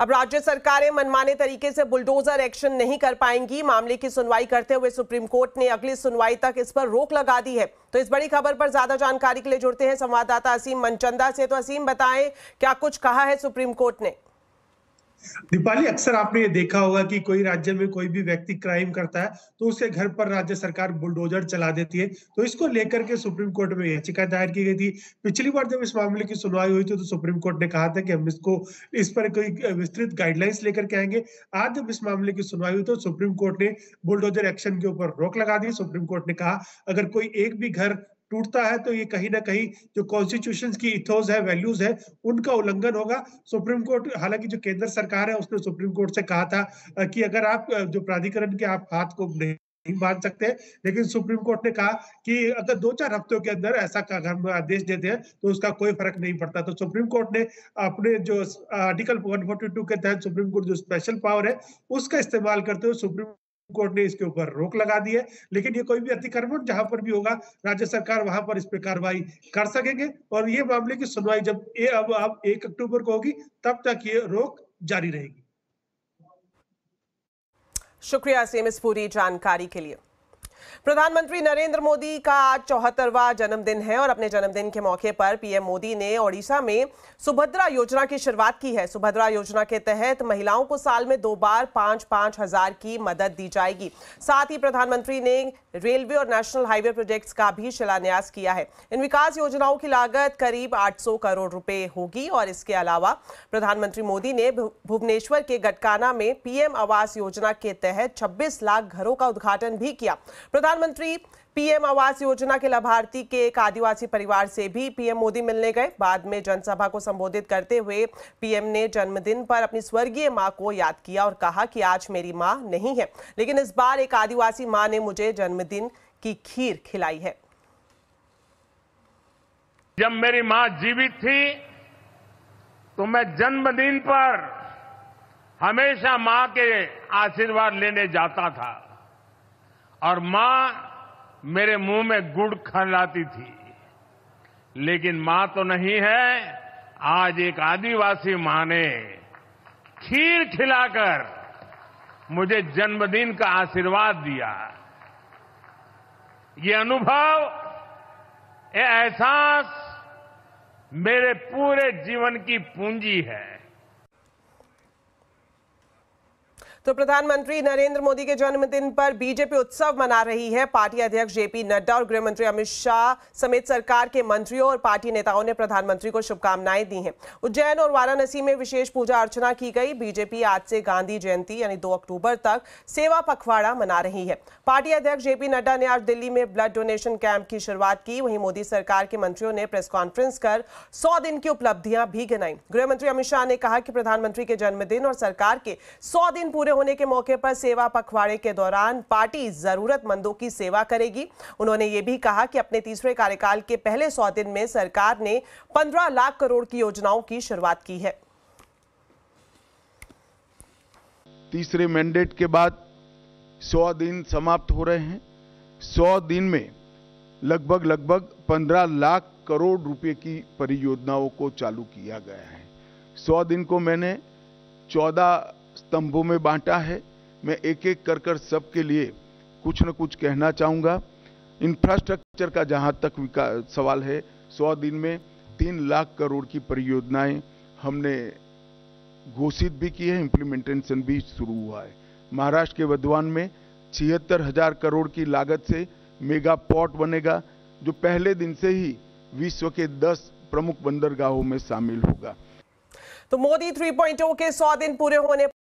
अब राज्य सरकारें मनमाने तरीके से बुलडोजर एक्शन नहीं कर पाएंगी मामले की सुनवाई करते हुए सुप्रीम कोर्ट ने अगली सुनवाई तक इस पर रोक लगा दी है तो इस बड़ी खबर पर ज्यादा जानकारी के लिए जुड़ते हैं संवाददाता असीम मनचंदा से तो असीम बताएं क्या कुछ कहा है सुप्रीम कोर्ट ने दीपाली अक्सर आपने ये देखा होगा कि कोई राज्य में कोई भी व्यक्ति क्राइम करता है तो उसके घर पर राज्य सरकार बुलडोजर चला देती है तो इसको लेकर के सुप्रीम कोर्ट में याचिका दायर की गई थी पिछली बार जब इस मामले की सुनवाई हुई थी तो सुप्रीम कोर्ट ने कहा था कि हम इसको इस पर कोई विस्तृत गाइडलाइंस लेकर के आएंगे आज जब इस मामले की सुनवाई हुई तो सुप्रीम कोर्ट ने बुलडोजर एक्शन के ऊपर रोक लगा दी सुप्रीम कोर्ट ने कहा अगर कोई एक भी घर टूटता है तो ये कहीं ना कहीं जो कॉन्स्टिट्यूशन की इथोज है वैल्यूज है उनका उल्लंघन होगा सुप्रीम कोर्ट हालांकि जो केंद्र सरकार है उसने सुप्रीम कोर्ट से कहा था कि अगर आप जो प्राधिकरण के आप हाथ को नहीं बांध सकते लेकिन सुप्रीम कोर्ट ने कहा कि अगर दो चार हफ्तों के अंदर ऐसा हम आदेश देते हैं तो उसका कोई फर्क नहीं पड़ता तो सुप्रीम कोर्ट ने अपने जो आर्टिकल 142 के तहत सुप्रीम कोर्ट जो स्पेशल पावर है उसका इस्तेमाल करते हुए सुप्रीम कोर्ट ने इसके ऊपर रोक लगा दी है लेकिन ये कोई भी अतिक्रमण जहां पर भी होगा राज्य सरकार वहां पर इस पर कार्रवाई कर सकेंगे और ये मामले की सुनवाई जब ए, अब अब एक अक्टूबर को होगी तब तक ये रोक जारी रहेगी शुक्रिया सेम इस पूरी जानकारी के लिए प्रधानमंत्री नरेंद्र मोदी का आज चौहत्तरवा जन्मदिन है और अपने जन्मदिन के मौके पर पीएम मोदी ने ओडिशा में सुभद्रा योजना की शुरुआत की है सुभद्रा योजना के तहत महिलाओं को साल में दो बार पांच पांच हजार की मदद दी जाएगी साथ ही प्रधानमंत्री ने रेलवे और नेशनल हाईवे प्रोजेक्ट्स का भी शिलान्यास किया है इन विकास योजनाओं की लागत करीब आठ करोड़ रुपए होगी और इसके अलावा प्रधानमंत्री मोदी ने भुवनेश्वर के गटकाना में पीएम आवास योजना के तहत छब्बीस लाख घरों का उद्घाटन भी किया प्रधानमंत्री पीएम आवास योजना के लाभार्थी के एक आदिवासी परिवार से भी पीएम मोदी मिलने गए बाद में जनसभा को संबोधित करते हुए पीएम ने जन्मदिन पर अपनी स्वर्गीय मां को याद किया और कहा कि आज मेरी मां नहीं है लेकिन इस बार एक आदिवासी मां ने मुझे जन्मदिन की खीर खिलाई है जब मेरी मां जीवित थी तो मैं जन्मदिन पर हमेशा मां के आशीर्वाद लेने जाता था और मां मेरे मुंह में गुड़ खिलाती थी लेकिन मां तो नहीं है आज एक आदिवासी मां ने खीर खिलाकर मुझे जन्मदिन का आशीर्वाद दिया ये अनुभव ये एहसास मेरे पूरे जीवन की पूंजी है तो प्रधानमंत्री नरेंद्र मोदी के जन्मदिन पर बीजेपी उत्सव मना रही है पार्टी अध्यक्ष जेपी नड्डा और गृह मंत्री अमित शाह समेत सरकार के मंत्रियों और पार्टी नेताओं ने प्रधानमंत्री को शुभकामनाएं दी हैं उज्जैन और वाराणसी में विशेष पूजा अर्चना की गई बीजेपी आज से गांधी जयंती यानी दो अक्टूबर तक सेवा पखवाड़ा मना रही है पार्टी अध्यक्ष जेपी नड्डा ने आज दिल्ली में ब्लड डोनेशन कैंप की शुरुआत की वहीं मोदी सरकार के मंत्रियों ने प्रेस कॉन्फ्रेंस कर सौ दिन की उपलब्धियां भी गिनाई गृह मंत्री अमित शाह ने कहा कि प्रधानमंत्री के जन्मदिन और सरकार के सौ दिन पूरे होने के मौके पर सेवा पखवाड़े के दौरान पार्टी जरूरतमंदों की सेवा करेगी उन्होंने ये भी कहा कि अपने तीसरे कार्यकाल के पहले सौ दिन में सरकार ने पंद्रह लाख करोड़ की योजनाओं की शुरुआत की है तीसरे मैंडेट के बाद सौ दिन समाप्त हो रहे हैं सौ दिन में लगभग लगभग पंद्रह लाख करोड़ रुपए की परियोजनाओं को चालू किया गया है सौ दिन को मैंने चौदह स्तंभों में बांटा है मैं एक एक कर कर सबके लिए कुछ न कुछ कहना चाहूंगा इंफ्रास्ट्रक्चर का जहां तक सवाल है सौ दिन में तीन लाख करोड़ की परियोजनाएं हमने घोषित भी की है इंप्लीमेंटेशन भी शुरू हुआ है महाराष्ट्र के वधवान में छिहत्तर हजार करोड़ की लागत से मेगा पॉट बनेगा जो पहले दिन से ही विश्व के दस प्रमुख बंदरगाहों में शामिल होगा तो मोदी 3.0 के 100 दिन पूरे होने